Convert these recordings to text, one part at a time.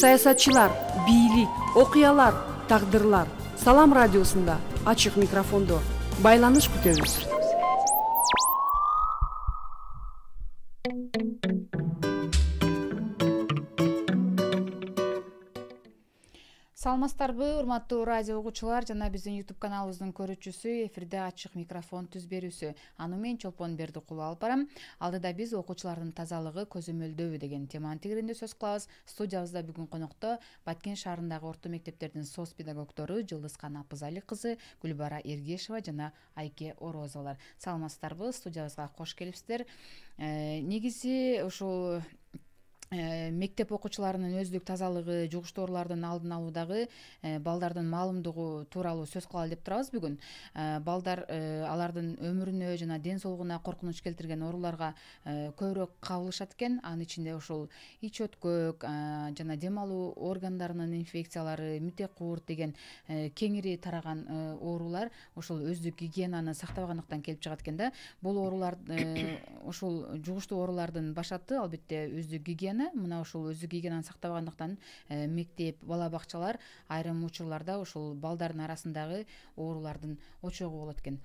саясатчылар бийлик окуялар тагдырлар салам радиосында, ачык микрофондо байланыш күтөбүз саламатсыздарбы урматтуу радио угуучулар жана биздин ютуб каналыбыздын көрүүчүсү эфирде ачык микрофон түз берүүсү аны мен чолпон бердикулова алып барам алдыда биз окуучулардын тазалыгы көзөмөлдөбү деген теманын тегерегинде сөз кылабыз студиябызда бүгүн конокто баткен шаарындагы орто мектептердин соц педагогдору жылдызкан апызали кызы гүлбара эргешова жана айке орозовалар саламатсыздарбы студиябызга кош келипсиздер э, негизи ушул Э, мектеп окуучуларынын өздүк тазалыгы жугуштуу оорулардын алдын дагы э, балдардын маалымдугу тууралуу сөз кылалы деп турабыз бүгүн э, балдар алардын өмүрүнө жана ден соолугуна коркунуч келтирген ооруларга көбүрөөк кабылышат экен анын ичинде ушул ич өткөк жана дем алуу органдарынын инфекциялары митек курт деген кеңири тараган оорулар ошол өздүк гигиенаны сактабагандыктан келип чыгат экен да бул оорулар ушул жугуштуу оорулардын башаты албетте өздүк гигиена мына ушул өзү гигиенаны сактабагандыктан э, мектеп бала бакчалар айрым учурларда ушул балдардын арасындагы оорулардын очогу болот экен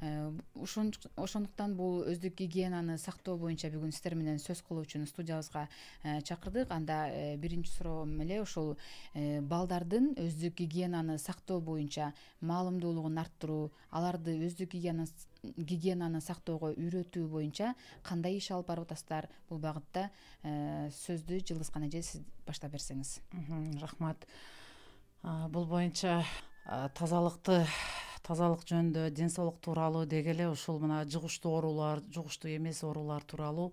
э, ошондуктан бул өздүк гигиенаны сактоо боюнча бүгүн сиздер менен сөз кылуу үчүн студиябызга э, чакырдык анда биринчи суроом эле ушул балдардын өздүк гигиенаны сактоо боюнча маалымдуулугун арттыруу аларды өздүк гигиенаы гигиенаны сактоого үйрөтүү боюнча кандай иш алып барып атасыздар бул багытта э, сөздү жылдызкан эже сиз баштап берсеңиз рахмат бул боюнча тазалыкты тазалык жөнүндө ден соолук тууралуу деги эле ушул мына жугуштуу оорулар жугуштуу эмес оорулар тууралуу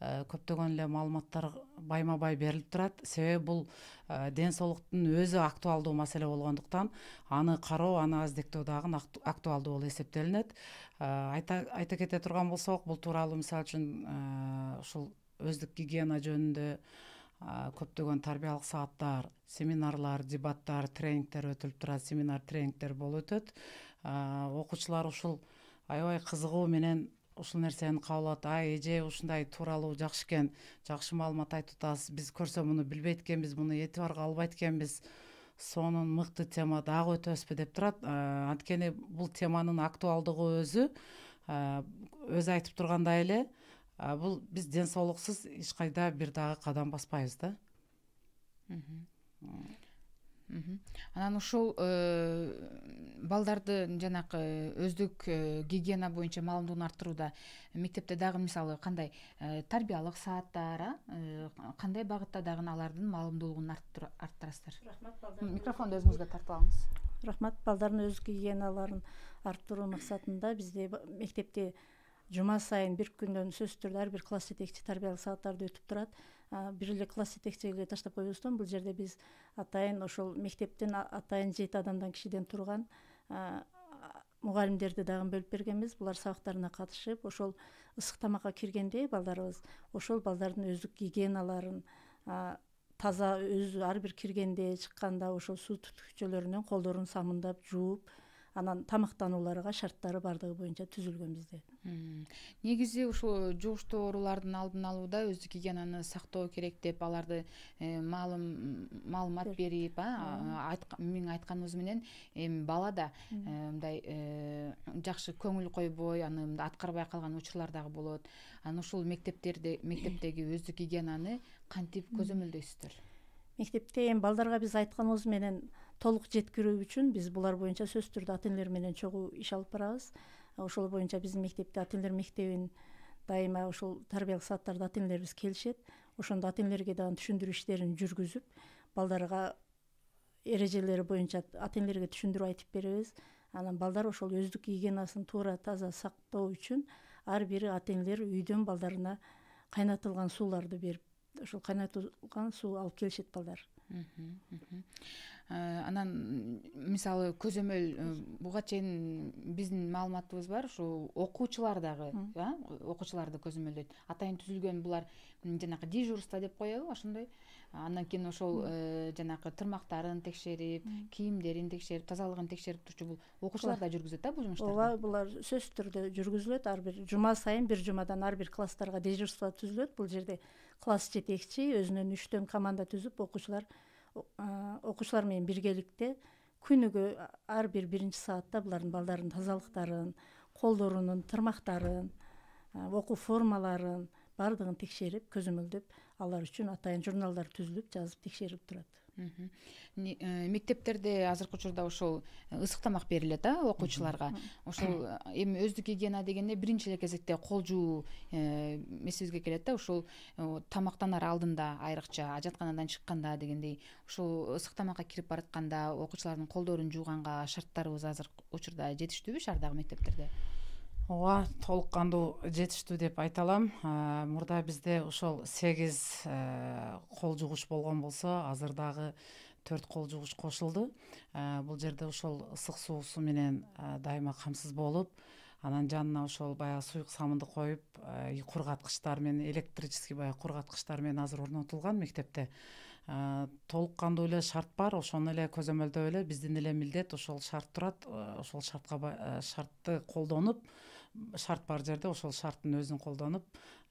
э, көптөгөн эле маалыматтар байма бай берилип турат себеби бул э, ден соолуктун өзү актуалдуу маселе болгондуктан аны кароо аны аздектөө дагы актуалдуу болуп эсептелинет э, айта кете турган болсок бул тууралуу мисалы үчүн ушул өздүк гигиена жөнүндө көптөгөн тарбиялык сааттар семинарлар дебаттар тренингтер өтүлүп турат семинар тренингтер болуп өтөт окуучулар ушул аябай кызыгуу менен ушул нерсени кабыл алат ай эже ушундай тууралуу жакшы экен жакшы маалымат айтып атасыз биз көрсө муну билбейт экенбиз муну этибарга албайт экенбиз сонун мыкты тема дагы өтөсүзбү деп турат анткени бул теманын актуалдыгы өзү өзү айтып тургандай эле бул биз ден соолуксуз эч кайда бир дагы кадам баспайбыз да анан ушул э, балдардын жанакы э, өздүк э, гигиена боюнча маалымдуун арттырууда мектепте дагы мисалы кандай тарбиялык сааттар а кандай багытта дагы алардын маалымдуулугун арттырасыздар рахмат микрофонду өзүңүзгө тартып алыңыз рахмат балдардын өздүк гигиеналарын арттыруу максатында бизде мектепте жума сайын бир күндөн сөзсүз түрдө ар бир класс жетекчиси тарбиялык сааттарды өтүп турат бир эле класс жетекчиге э е таштап койбостон бул жерде биз атайын ошол мектептен атайын жети адамдан кишиден турган мугалимдерди дагы бөлүп бергенбиз булар сабактарына катышып ошол ысык тамакка киргенде балдарыбыз ошол балдардын өздүк гигиеналарын таза өзү ар бир киргенде чыкканда ошол суу түтүкчөлөрүнөн колдорун самындап жууп анан тамактанууларга шарттары бардыгы боюнча түзүлгөн бизде негизи ушул жугуштуу оорулардын алдын алууда өздүк гигиенаны сактоо керек деп аларды э, маалым маалымат берип миң айтканыбыз менен эми бала да э, мындай э, жакшы көңүл койбой аны аткарбай калган учурлар дагы болот анан ушул мектептерде мектептеги өздүк гигиенаны кантип көзөмөлдөйсүздөр мектепте эми балдарга биз айтканыбыз менен толук жеткирүү үчүн биз булар боюнча сөзсүз түрдө ата энелер менен чогуу иш алып барабыз ошол боюнча биздин мектепте ата энелер мектебин дайыма ушол тарбиялык сааттарда ата энелерибиз келишет ошондо ата энелерге дагы түшүндүрүү иштерин жүргүзүп балдарга эрежелери боюнча ата энелерге түшүндүрүп айтып беребиз анан балдар ошол өздүк гигиенасын туура таза сактоо үчүн ар бир ата энелер үйдөн балдарына кайнатылган сууларды берип ошол кайнатылган суу алып келишет балдар Э, анан мисалы көзөмөл э, буга чейин биздин маалыматыбыз бар ушул окуучулар дагы э, окуучуларды көзөмөлдөйт атайын түзүлгөн булар жанакы дежурство деп коебу ошондой андан кийин ошол жанакы тырмактарын текшерип кийимдерин текшерип тазалыгын текшерип турчу бул окуучулар да жүргүзөт да бул жумуштарды ооба булар сөзсүз түрдө жүргүзүлөт ар бир жума сайын бир жумадан ар бир класстарга дежурство түзүлөт бул жерде класс жетекчи өзүнөн үчтөн команда түзүп окуучулар окуучулар менен биргеликте күнүгө ар бир биринчи саатта булардын тазалықтарын тазалыктарын тырмақтарын, оқу формаларын баардыгын текшерип көзөмөлдөп алар үчүн атайын журналдар түзүлүп жазып текшерилип турат э, мектептерде азыркы учурда ошол э, ысык тамак берилет а окуучуларга ошол э, эми өздүк гигиена дегенде биринчи эле кезекте кол жуу эсибизге келет да ушул тамактанаар алдында айрыкча ажатканадан чыкканда дегендей ушул ысык тамакка кирип баратканда окуучулардын колдорун жууганга шарттарыбыз азыркы учурда жетиштүүбү шаардагы мектептерде ооба толук кандуу жетиштүү деп айта алам мурда бизде ошол сегиз кол жугуш болгон болсо азыр дагы төрт кол жугуш кошулду бул жерде ошол ысык суусу менен дайыма камсыз болуп анан жанына ошол баягы суюк самынды коюп кургаткычтар менен электрический баягы кургаткычтар менен азыр орнотулган мектепте толуккандуу эле шарт бар ошону эле көзөмөлдөп эле биздин эле милдет ошол шарт турат ошол шартка э, шартты колдонуп шарт бар жерде ошол шарттын өзүн колдонуп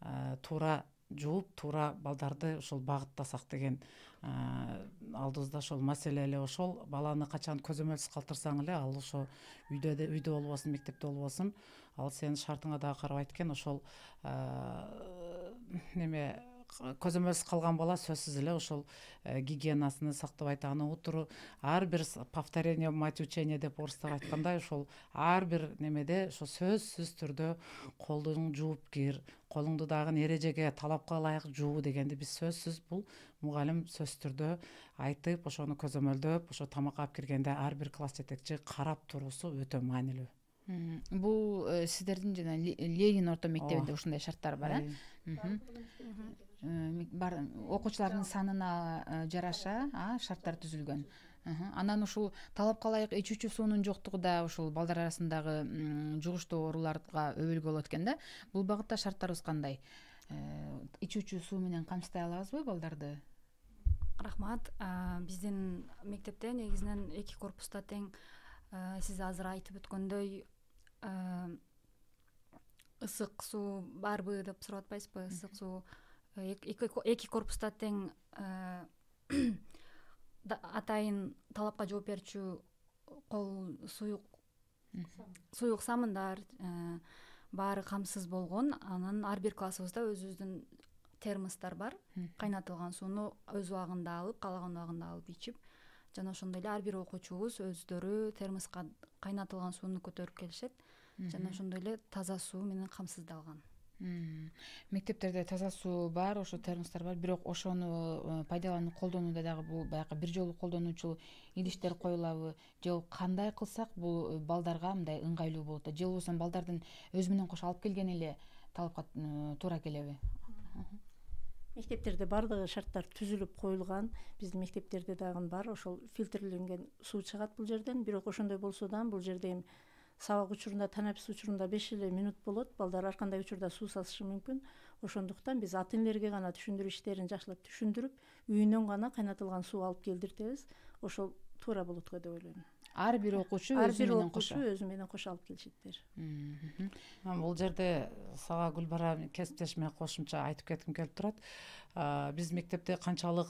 э, туура жууп туура балдарды ошол багыттасак деген э, алдыбызда ошол маселе эле ошол баланы качан көзөмөлсүз калтырсаң эле ал ошо үйдө үйдө болбосун мектепте болбосун ал сенин шартыңа дагы карабайт экен ошол неме көзөмөлсүз калган бала сөзсүз эле ошол э, гигиенасын сактабайт аны утуру ар бир повторение мать учения деп орустар айткандай ошол ар бир немеде ошо сөзсүз түрдө колду жууп кир колуңду дагы эрежеге талапка ылайык жуу дегенди биз сөзсүз бул мугалим сөзсүз түрдө айтып ошону көзөмөлдөп ошо тамакка алып киргенде ар бир класс жетекчи карап туруусу өтө маанилүү бул э, сиздердин жана ленин орто мектебинде ушундай шарттар бар э, э бар окуучулардын санына э, жараша шарттар түзүлгөн анан ушул талапка ылайык ичүүчү суунун жоктугу да ушул балдар арасындагы жугуштуу ооруларга өбөлгө болот экен да бул багытта шарттарыбыз кандай ичүүчү суу менен камсыздай алабызбы балдарды рахмат биздин мектепте негизинен эки корпуста тең сиз азыр айтып өткөндөй Э, ысык суу барбы деп сурап атпайсызбы ысык суу э, эки корпуста тең э, атайын талапка жооп берчү кол суюк суюк самындар баары камсыз болгон анан ар бир классыбызда өзүбүздүн термостор бар кайнатылган сууну өз убагында алып каалаган убагында алып ичип жана ошондой эле ар бир окуучубуз өздөрү термоска кайнатылган сууну көтөрүп келишет жана ошондой эле таза суу менен камсыздалган мектептерде таза суу бар ошо термостор бар бирок ошону э, пайдаланып колдонууда дагы бул баягы бир жолу колдонуучу идиштер коюлабы же кандай кылсак бул э, балдарга мындай ыңгайлуу болот да же болбосо балдардын өзү менен кошо алып келгени эле талапка туура келеби мектептерде бардыгы шарттар түзүлүп коюлган биздин мектептерде дагы бар ошол фильтрленген суу чыгат бул жерден бирок ошондой болсо дагы бул жерде эми сабак учурунда танапис учурунда беш эле минут болот балдар ар кандай учурда суу сазышы мүмкүн ошондуктан биз ата энелерге гана түшүндүрүү иштерин жакшылап түшүндүрүп үйүнөн гана кайнатылган суу алып келдиртебиз ошол туура болот го деп ойлойм ар бир окуучу з ар бир окуучу өзү менен кошо алып келишеттир бул жерде сага гүлбара кесиптешиме кошумча айтып кетким келип турат биз мектепте канчалык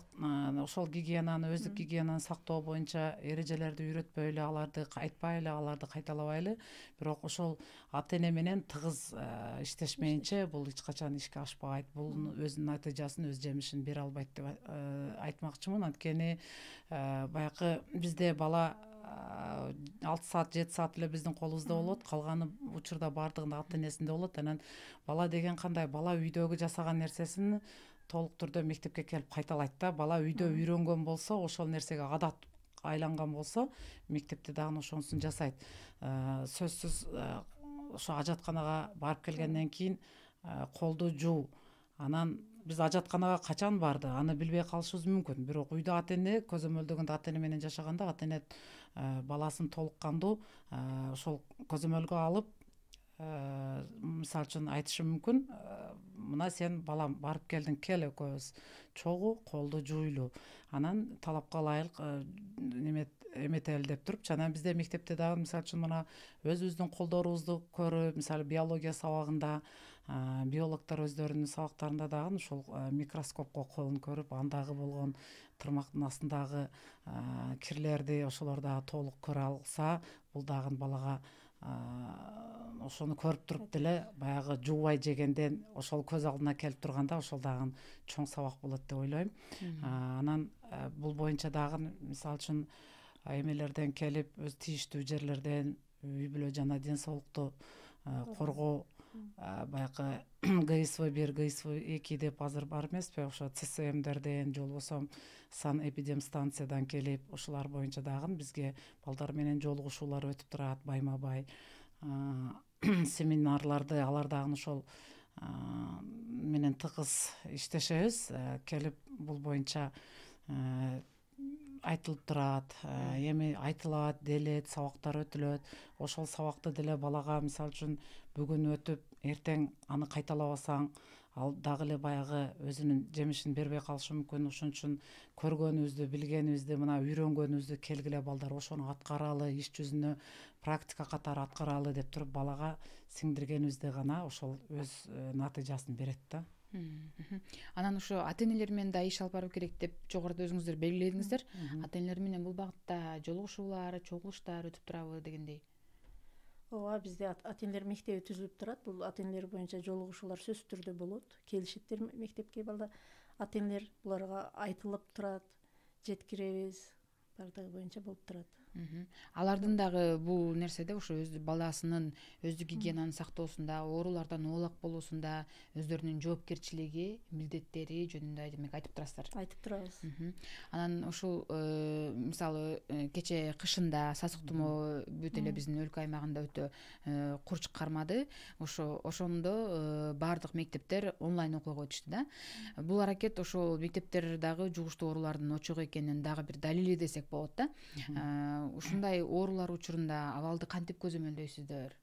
ошол гигиенаны өздүк гигиенаны сактоо боюнча эрежелерди үйрөтпөйлү аларды айтпайлы аларды кайталабайлы бирок ошол ата эне менен тыгыз иштешмейинче бул эч качан ишке ашпайт бул өзүнүн натыйжасын өз жемишин бере албайт деп айтмакчымын анткени баякы бизде бала алты саат жети саат эле биздин колубузда болот калганы учурда баардыгында ата энесинде болот анан бала деген кандай бала үйдөгү жасаган нерсесин толук түрдө мектепке келип кайталайт да бала үйдө үйрөнгөн болсо ошол нерсеге адат айланган болсо мектепте дагы ошонусун жасайт э, сөзсүз э, ошо ажатканага барып келгенден кийин э, колду жуу анан биз ажатканага качан барды аны билбей калышыбыз мүмкүн бирок үйдө ата эне көзөмөлдөгөндө ата эне менен жашаганда ата эне э, баласын толук кандуу э, ошол көзөмөлгө алып э, мисалы үчүн айтышы мүмкүн мына сен балам барып келдиң кел экөөбүз чогуу колду жууйлу анан талапка ылайык эметели деп турупчу анан бизде мектепте дагы мисалы үчүн мына өзүбүздүн колдорубузду көрүп мисалы биология сабагында биологдор өздөрүнүн сабактарында дагы ушул микроскопко колун көрүп андагы болгон тырмактын астындагы кирлерди ошолор дагы толук көрө алса бул дагы балага ошону көрүп туруп деле баягы жуубай жегенден ошол көз алдына келип турганда ошол дагы чоң сабак болот деп ойлойм анан бул боюнча дагы мисалы үчүн эмелерден келип өз тийиштүү жерлерден үй бүлө жана ден соолукту коргоо баякы гсв бир гсв эки деп азыр бар эмеспи ошо цсмдерден же болбосо сан санэпидемстанциядан келип ушулар боюнча дагы бизге балдар менен жолугушуулар өтүп турат байма бай семинарларды алар дагы ошол менен тыгыз иштешебиз э, келип бул боюнча э, айтылып турат э, эми айтылат делет сабактар өтүлөт ошол сабакты деле балага мисалы үчүн бүгүн өтүп эртең аны кайталабасаң ал дагы эле баягы өзүнүн жемишин бербей калышы мүмкүн ошон үчүн көргөнүбүздү билгенибизди мына үйрөнгөнүбүздү келги эле балдар ошону аткаралы иш жүзүнө практика катары аткаралы деп туруп балага сиңдиргенибизде гана ошол өз э, натыйжасын берет да анан ушу ата энелер менен да иш алып баруу керек деп жогоруда өзүңүздөр белгиледиңиздер ата энелер менен бул багытта жолугушуулар чогулуштар өтүп турабы дегендей ооба бизде ата энелер мектеби түзүлүп турат бул ата энелер боюнча жолугушуулар сөзсүз түрдө болот келишет мектепке балдар ата энелер буларга айтылып турат жеткиребиз баардыгы боюнча болуп турат алардын дагы бул нерседе ушу өз баласынын өздүк гигиенаны сактоосунда оорулардан оолак болуусунда өздөрүнүн жоопкерчилиги милдеттери жөнүндө демек айтып турасыздар айтып турабыз анан ушул э, мисалы э, кече кышында сасык тумоо бүт эле биздин өлкө аймагында өтө э, курч кармады ошо ошондо баардык мектептер онлайн окууга өтүштү да бул аракет ошол мектептер дагы жугуштуу оорулардын очогу экенин дагы бир далили десек болот да ушундай оорулар учурунда абалды кантип көзөмөлдөйсүздөр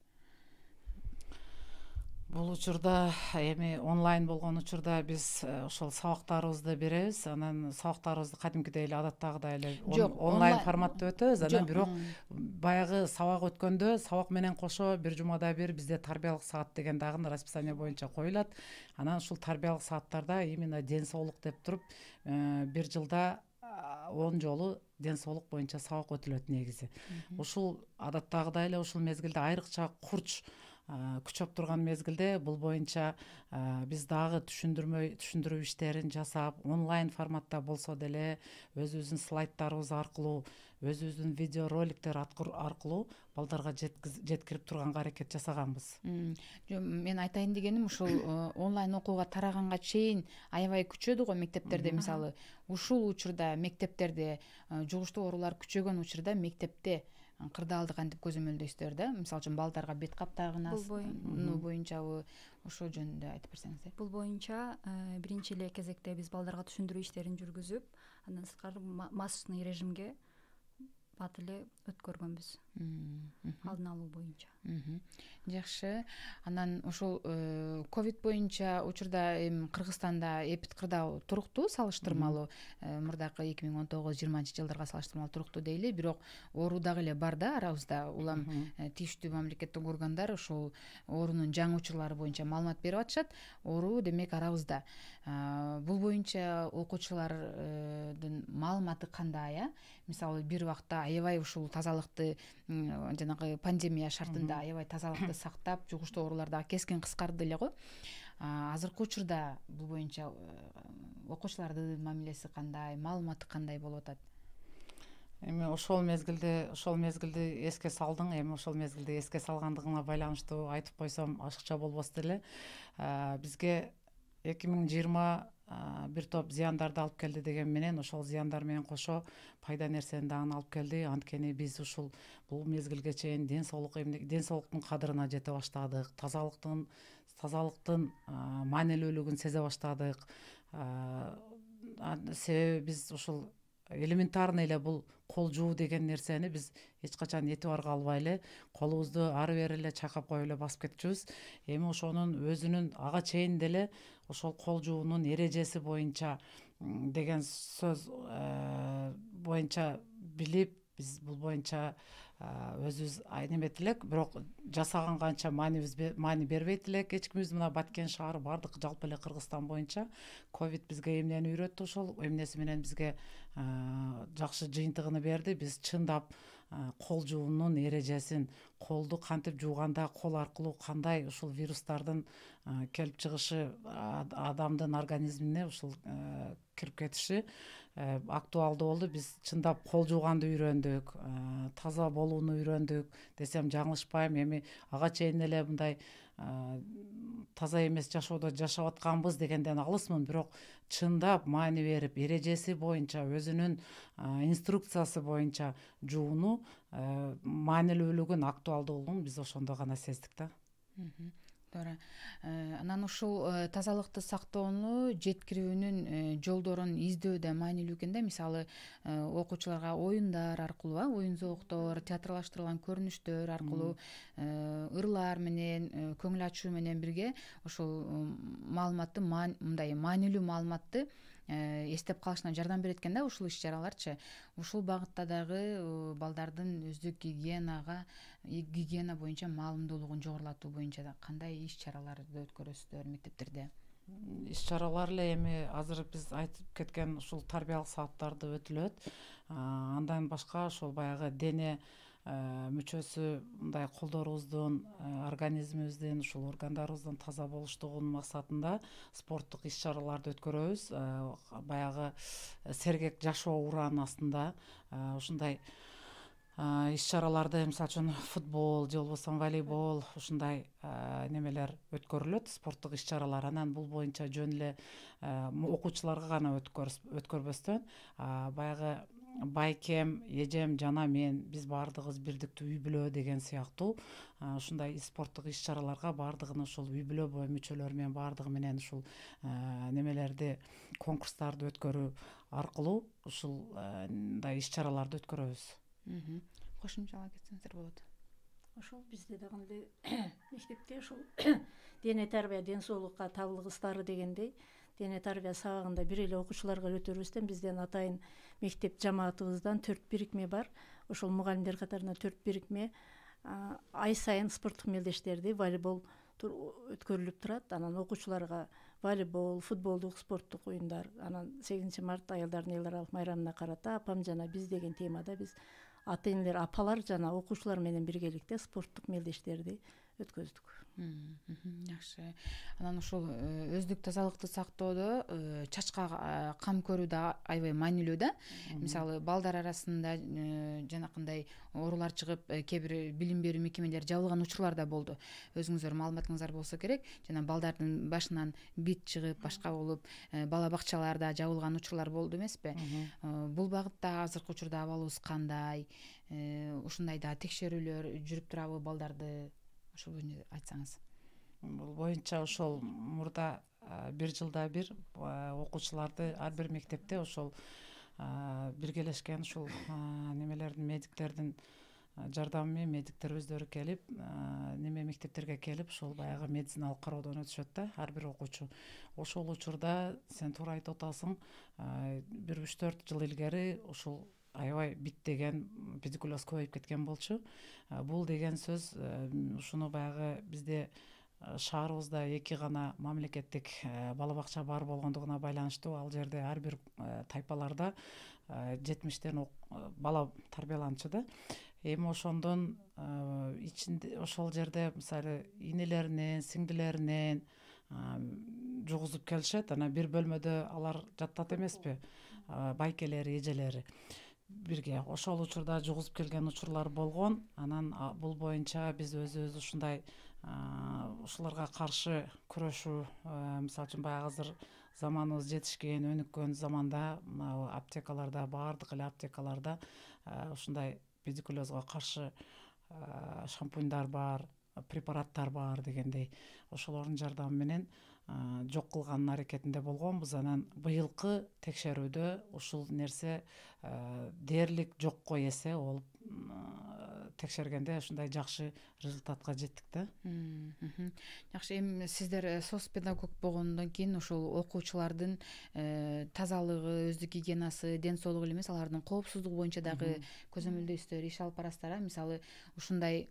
бул учурда эми онлайн болгон учурда биз э, ошол сабактарыбызды беребиз анан сабактарыбызды кадимкидей эле адаттагыдай эле жок онлайн форматта өтөбүз анан бирок баягы сабак өткөндө сабак менен кошо бир жумада бир бизде тарбиялык саат деген дагы расписание боюнча коюлат анан ушул тарбиялык сааттарда именно ден соолук деп туруп э, бир жылда он жолу ден соолук боюнча сабак өтүлөт негизи ушул адаттагыдай эле ушул мезгилде айрыкча курч күчөп турган мезгилде бул боюнча биз дагы түшүндүрмө түшүндүрүү иштерин жасап онлайн форматта болсо деле өзүбүздүн слайдтарыбыз аркылуу өзүбүздүн видео роликтер аркылуу балдарга жеткирип турганга аракет жасаганбыз мен айтайын дегеним ушул э, онлайн окууга тараганга чейин аябай күчөдү го мектептерде мисалы ушул учурда мектептерде э, жугуштуу оорулар күчөгөн учурда мектепте кырдаалды кантип көзөмөлдөйсүздөр да мисалы үчүн балдарга бет кап тагынасызбы боюнчабы ошо жөнүндө айтып берсеңиздер э. бул боюнча э, биринчи эле кезекте биз балдарга түшүндүрүү иштерин жүргүзүп андан сырткары масочный режимге бат эле өткөргөнбүз алдын алуу боюнча жакшы анан ушул э, ковид боюнча учурда эми кыргызстанда эпид кырдаал туруктуу салыштырмалуу э, мурдакы эки миң он тогуз жыйырманчы жылдарга салыштырмалуу туруктуу дейли бирок оору дагы эле бар да арабызда улам э, тийиштүү мамлекеттик органдар ушул оорунун жаңы учурлары боюнча маалымат берип атышат оору демек арабызда бул боюнча окуучулардын маалыматы кандай э мисалы бир убакта аябай ушул тазалыкты жанагы пандемия шартында аябай тазалыкты сактап жугуштуу оорулар дагы кескин кыскарды эле го азыркы учурда бул боюнча э, окуучулардын мамилеси кандай маалыматы кандай болуп атат эми ошол мезгилде ошол мезгилди эске салдың эми ошол мезгилди эске салгандыгыңа байланыштуу айтып койсом ашыкча болбос деле бизге эки миң жыйырма бир топ зыяндарды алып келди деген менен ошол зыяндар менен кошо пайда нерсени дагы алып келди анткени биз ушул бул мезгилге чейин ден соолук ден соолуктун кадырына жете баштадык тазалыктын маанилүүлүгүн сезе баштадык себеби биз ушул элементарный эле бул кол жуу деген нерсени биз эч качан этибарга албай эле колубузду ары бери эле чайкап коюп эле басып кетчүбүз эми ошонун өзүнүн ага чейин деле ошол кол жуунун эрежеси боюнча деген сөз э, боюнча билип биз бул боюнча өзүбүз немет элек бирок жасаган канча анча маани бербейт элек эч кимибиз мына баткен шаары баардык жалпы эле кыргызстан боюнча ковид бизге эмнени үйрөттү ошол эмнеси менен бизге жакшы жыйынтыгыны берди биз чындап кол жуунун эрежесин колду кантип жууганда кол аркылуу кандай ушул вирустардын келип чыгышы адамдын организмине ушул кирип кетиши э, актуалдуу болду биз чындап кол жууганды үйрөндүк э, таза болууну үйрөндүк десем жаңылышпайм эми ага чейин эле мындай э, таза эмес жашоодо жашап атканбыз дегенден алысмын бирок чындап маани берип эрежеси боюнча өзүнүн инструкциясы боюнча жууну маанилүүлүгүн актуалдуулугун биз ошондо гана сездик да туура э, анан ушул э, тазалыкты сактоону жеткирүүнүн э, жолдорун издөө да маанилүү экен да мисалы окуучуларга оюндар аркылуу э оюн зооктор театрлаштырылган көрүнүштөр аркылуу ырлар менен көңүл ачуу менен бирге ошул маалыматты мындай маанилүү маалыматты Э, эстеп калышына жардам берет экен да ушул иш чараларчы ушул багытта дагы э, балдардын өздүк гигиенага гигиена боюнча маалымдуулугун жогорулатуу боюнча кандай иш чараларды өткөрөсүздөр мектептерде иш чаралар эле эми азыр биз айтып кеткен ушул тарбиялык сааттарда өтүлөт андан башка ошол баягы дене Э, мүчөсү мындай колдорубуздун э, организмибиздин ушул органдарыбыздын таза болуштугун максатында спорттук иш чараларды өткөрөбүз э, баягы сергек жашоо ураан астында ушундай иш чараларды мисалы үчүн футбол же болбосо волейбол ушундай немелер өткөрүлөт спорттук иш чаралар анан бул боюнча жөн эле окуучуларга гана өткөрбөстөн баягы байкем эжем жана мен биз баардыгыбыз бирдиктүү үй бүлө деген сыяктуу ушундай спорттук иш чараларга баардыгына ушул үй бүлө бою мүчөлөрү менен баардыгы менен ушул немелерди конкурстарды өткөрүү аркылуу ушул мындай иш чараларды өткөрөбүз кошумчалай кетсеңиздер болот ошол бизде дагы мектепте ушул дене тарбия ден соолукка табылгыстары дегендей дене тарбия сабагында бир эле окуучуларга өтөрүбүздөн бизден атайын мектеп жамаатыбыздан төрт бирикме бар ошол мугалимдер қатарына төрт бирикме ай сайын спорттук мелдештерди волейбол өткөрүлүп турат анан окуучуларга волейбол футболдук спорттук уюмдар анан сегизинчи март аялдардын эл аралык майрамына карата апам жана биз деген темада биз ата энелер апалар жана окуучулар менен биргеликте спорттук мелдештерди өткөздүк жакшы анан ушул э, өздүк тазалыкты сактоодо э, чачка э, кам көрүү даг аябай маанилүү да мисалы балдар арасында жанакындай оорулар чыгып кээ бир билим берүү мекемелери жабылган учурлар да болду өзүңүздөр маалыматыңыздар болсо керек жана балдардын башынан бит чыгып башка болуп бала бакчалар да жабылган учурлар болду эмеспи бул багытта азыркы учурда абалыбыз кандай ушундай даы текшерүүлөр жүрүп турабы балдарды айтсаңыз бул боюнча ошол мурда бир жылда бир окуучуларды ар бир мектепте ошол биргелешкен ушул немелердин медиктердин жардамы менен медиктер өздөрү келип неме мектептерге келип ушул баягы медициналык кароодон өтүшөт да ар бир окуучу ошол учурда сен туура айтып атасың бир үч төрт жыл илгери ушул аябай бит деген педикулез көбөйүп кеткен болчу бул деген сөз э, ушуну баягы бизде э, шаарыбызда эки гана мамлекеттик э, бала бакча бар болгондугуна байланыштуу ал жерде ар бир тайпаларда жетимиштен бала тарбияланчу да эми ошондон ичинде ошол жерде мисалы инилеринен сиңдилеринен жугузуп келишет анан бир бөлмөдө алар жатат эмеспи байкелери эжелери бирге ошол учурда жугузуп келген учурлар болгон анан бул боюнча биз өзүбүз ушундай ушуларга каршы күрөшүү э, мисалы үчүн баягы азыр заманыбыз жетишкен өнүккөн заманда мынабу аптекаларда баардык эле аптекаларда э, ушундай бедикулезго каршы э, шампуньдар бар препараттар бар дегендей ошолордун жардамы менен жок кылганын аракетинде болгонбуз анан быйылкы текшерүүдө ушул нерсе дээрлик жокко эсе болуп текшергенде ушундай жакшы результатка жеттик да жакшы эми сиздер э, соцпедагог болгондон кийин ошол окуучулардын э, тазалыгы өздүк гигиенасы ден соолугу эле эмес алардын коопсуздугу боюнча дагы көзөмөлдөйсүздөр иш алып барасыздар э мисалы ушундай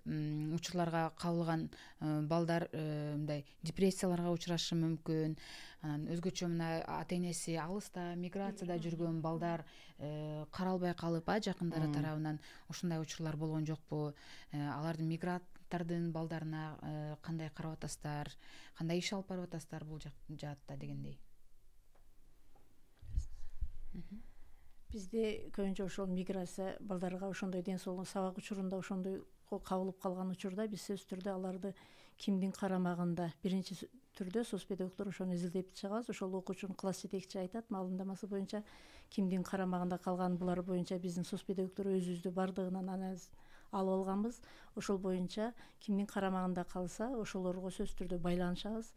учурларга кабылган э, балдар мындай депрессияларга учурашы мүмкүн анан өзгөчө мына ата энеси алыста миграцияда жүргөн балдар Э, каралбай калып а жакындары тарабынан ушундай учурлар болгон жокпу э, алардын мигранттардын балдарына э, кандай карап атасыздар кандай иш алып барып атасыздар бул жаатта дегендей бизде көбүнчө ошол миграция балдарга ошондой ден соолугун сабак учурунда ошондой кабылып калган учурда биз сөзсүз түрдө аларды кимдин карамагында биринчи түрдө педагогтор ошону изилдеп чыгабыз ошол окуучунун класс жетекчиси айтат маалымдамасы боюнча кимдин карамагында калган булар боюнча биздин соцпедагогдор өзүбүздү баардыгынан анализ алып алганбыз ошол боюнча кимдин карамагында калса ошолорго сөзсүз түрдө байланышабыз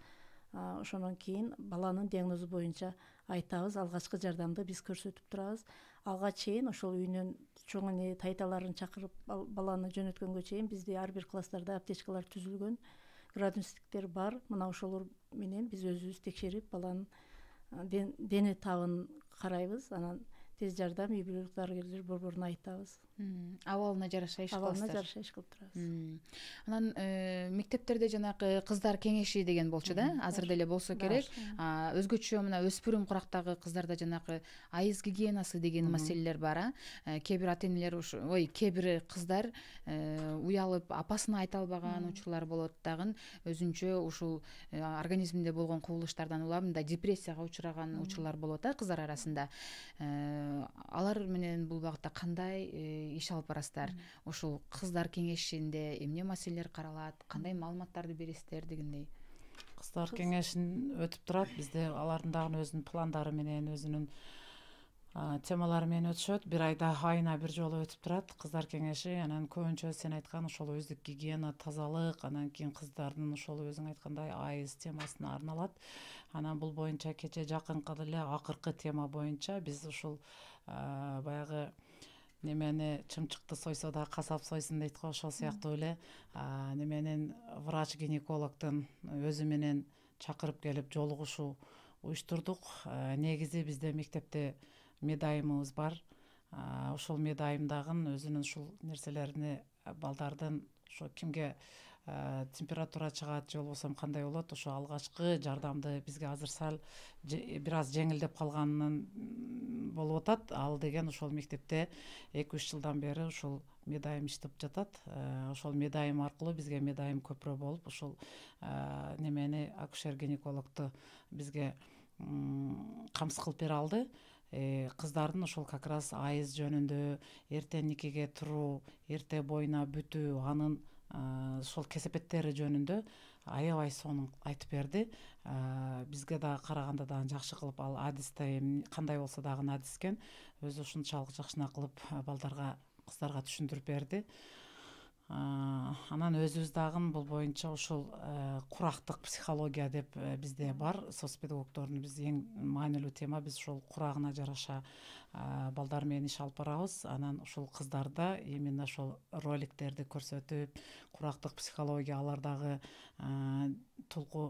ошондон кийин баланын диагнозу боюнча айтабыз алгачкы жардамды биз көрсөтүп турабыз ага чейин ошол үйүнөн чоң эне тайталарын чакырып баланы жөнөткөнгө чейин бизде ар бир класстарда аптечкалар түзүлгөн градустиктер бар мына ошолор менен биз өзүбүз текшерип баланын дене табын карайбыз анан тез жардам үй бүлөлүк дарыгерлер борборуна айтабыз абалына жараша иш абалына жараша иш кылып турабыз анан э, мектептерде жанагы кыздар кеңеши деген болчу да азыр деле болсо керек өзгөчө мына өспүрүм курактагы кыздарда жанагы аыз гигиенасы деген маселелер бар а э, кээ бир ата энелер ушу ой кээ бир кыздар э, уялып апасына айта албаган учурлар болот дагы өзүнчө ушул организмде болгон кубулуштардан улам мындай депрессияга учураган учурлар болот э кыздар арасында алар менен бул багытта кандай иш алып барасыздар ушул кыздар кеңешинде эмне маселелер каралат кандай маалыматтарды бересиздер дегендей кыздар кеңешин өтүп турат бизде алардын дагы өзүнүн пландары менен өзүнүн темалары менен өтүшөт бир айда айына бир жолу өтүп турат кыздар кеңеши анан көбүнчө сен айткан ошол өздүк гигиена тазалык анан кийин кыздардын ошол өзүң айткандай айыз темасына арналат анан бул боюнча кечээ жакынкы эле акыркы тема боюнча биз ушул баягы немени чымчыкты сойсо даг касап сойсун дейт го ошол сыяктуу эле неменин врач гинекологдун өзү менен чакырып келип жолугушуу уюштурдук негизи бизде мектепте мед айымыбыз бар ошол мед айым дагы өзүнүн ушул нерселерине балдардын ошо кимге температура чыгат же болбосо кандай болот ошо алгачкы жардамды бизге азыр сал бир аз жеңилдеп калганынан болуп атат ал деген ошол мектепте эки үч жылдан бери ушул мед айым иштеп жатат э, ошол мед айым аркылуу бизге мед айым көпүрө болуп ушул э, немени акушер гинекологду бизге камсыз кылып бере алды э, кыздардын ошол как раз айыз жөнүндө эрте никеге туруу эрте боюна бүтүү анын ошол кесепеттери жөнүндө аябай сонун айтып берди бизге дагы караганда дагы жакшы кылып ал адисте кандай болсо дагы адис экен өзү ушунчалык жакшынака кылып балдарга кыздарга түшүндүрүп берди анан өзүбүз дагы бул боюнча ушул э, курактык психология деп э, бизде бар соц педагогдордун биз эң маанилүү тема биз ушул курагына жараша балдар менен иш алып барабыз анан ушул кыздарда именно ошол роликтерди көрсөтүп курактык психология алар дагы толку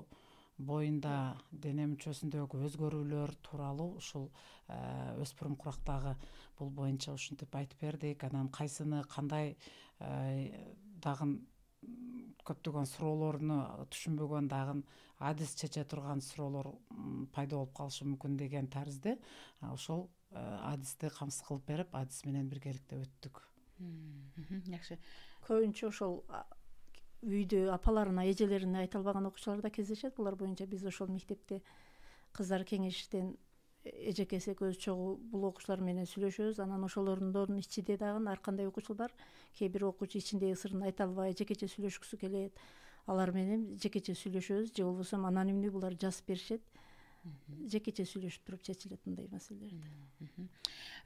боюнда дене мүчөсүндөгү өзгөрүүлөр тууралуу ушул э, өспүрүм курактагы бул боюнча ушинтип айтып бердик анан кайсыны кандай э, дагы көптөгөн суроолорду түшүнбөгөн дагы адис чече турган суроолор пайда болуп калышы мүмкүн деген таризде ошол э, адисти камсыз кылып берип адис менен биргеликте өттүк жакшы көбүнчө ошол үйдө апаларына эжелерине айта албаган окуучулар да кездешет булар боюнча биз ошол мектепте кыздар кеңештен эжекеси экөөбүз чогуу бул окуучулар менен сүйлөшөбүз анан ошолордун ичинде дагы ар кандай окуучу бар кээ бир окуучу ичиндеги сырын айта албай жекече сүйлөшкүсү келет алар менен жекече сүйлөшөбүз же болбосо анонимдүү булар жазып беришет жекече сүйлөшүп туруп чечилет мындай маселелерд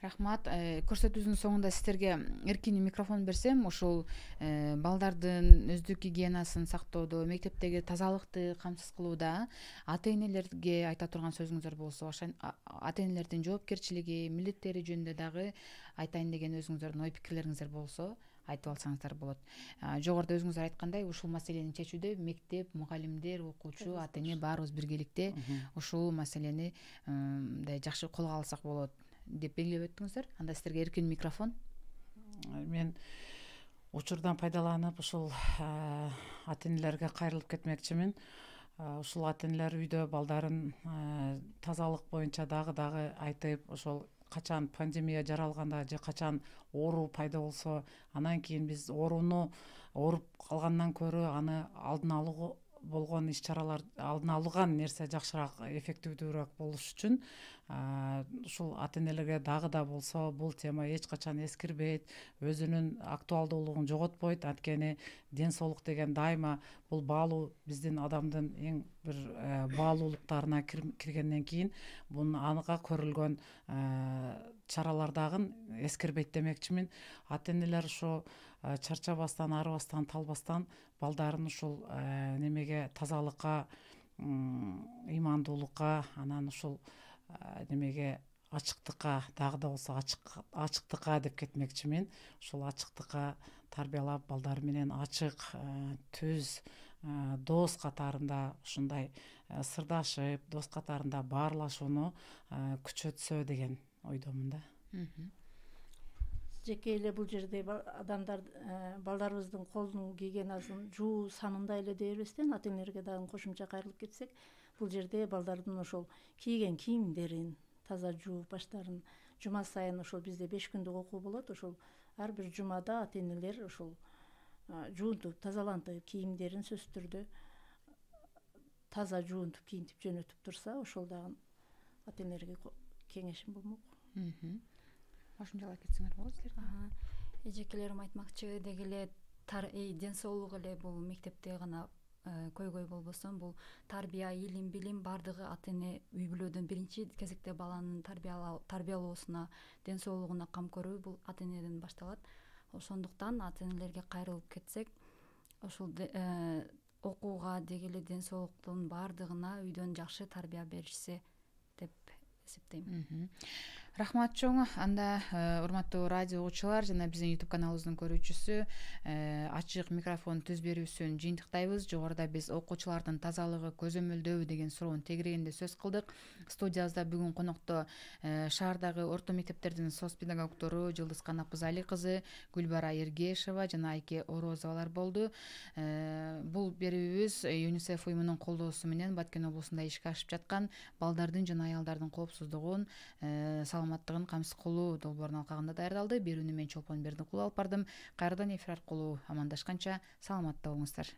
рахмат э, көрсөтүүбүздүн соңунда сиздерге эркин микрофон берсем ушул э, балдардын өздүк гигиенасын сактоодо мектептеги тазалыкты камсыз кылууда ата энелерге айта турган сөзүңүздөр болсо ата энелердин жоопкерчилиги милдеттери жөнүндө дагы айтайын деген өзүңүздөрдүн ой пикирлериңиздер болсо айтып алсаңыздар болот жогоруда өзүңүздөр айткандай ушул маселени чечүүдө мектеп мугалимдер окуучу ата эне баарыбыз биргеликте ушул маселени мындай жакшы колго алсак болот деп белгилеп өттүңүздөр анда сиздерге эркин микрофон мен учурдан пайдаланып ушул ата энелерге кайрылып кетмекчимин ушул ата энелер үйдө балдарын тазалык боюнча дагы дагы айтып ошол качан пандемия жаралганда же качан оору пайда болсо анан кийин биз ооруну ооруп калгандан көрө аны алдын алуу болгон иш чаралар алдын алынган нерсе жакшыраак эффективдүүрөөк болуш үчүн ушул ата энелерге дагы да болсо бул тема эч качан эскирбейт өзүнүн актуалдуулугун жоготпойт анткени ден соолук деген дайыма бул баалуу биздин адамдын эң бир э, баалуулуктарына киргенден кийин бун анга көрүлгөн э, чаралар дагы эскербейт демекчимин ата энелер ушу Э, чарчабастан арыбастан талбастан балдарын ушул э, немеге тазалыкка ыймандуулукка анан ушул э, немеге ачыктыкка дагы да болсо ачыктыкка деп кетмекчимин ушул ачыктыкка тарбиялап балдар менен ачык түз дос катарында ушундай сырдашып дос катарында баарлашууну күчөтсө деген ойдомун да жекей эле бул жерде адамдар э, балдарыбыздын колун кийгенаы жуу самындай эле дей бербестен ата энелерге дагы кошумча кайрылып кетсек бул жерде балдардын ошол кийген кийимдерин таза жууп баштарын жума сайын ошол бизде беш күндүк окуу болот ошол ар бир жумада ата энелер ошол э, жуунтуп тазалантып кийимдерин сөзсүз түрдө таза жуунтуп кийинтип жөнөтүп турса ошол дагы ата энелерге кеңешим болмок кошумчалап кетсеңер болот силер эжекелерим айтмакчы деги эле э, ден соолук эле бул мектепте гана э, көйгөй болбостон бул тарбия илим билим баардыгы ата эне үй бүлөдөн биринчи кезекте баланын тарбиялоосуна ден соолугуна кам көрүү бул ата энеден башталат ошондуктан ата энелерге кайрылып кетсек ушул э, окууга деги эле ден соолуктун баардыгына үйдөн жакшы тарбия беришсе деп эсептейм рахмат чоң анда э, урматтуу радио угуучулар жана биздин ютуб каналыбыздын көрүүчүсү э, ачык микрофон түз берүүсүн жыйынтыктайбыз жогоруда биз окуучулардын тазалыгы көзөмөлдөбү деген суроонун тегерегинде сөз кылдык студиябызда бүгүн конокто э, шаардагы орто мектептердин соц педагогтору жылдызкан апызали кызы гүлбара эргешова жана айке орозовалар болду бул берүүбүз юнисеф уюмунун колдоосу менен баткен облусунда ишке ашып жаткан балдардын жана аялдардын коопсуздугун аттгынкамсыз кылуу долбоорнун алкагында даярдалды берүүнү мен чолпон бердикулова алып бардым кайрадан эфир аркылуу амандашканча саламатта болуңуздар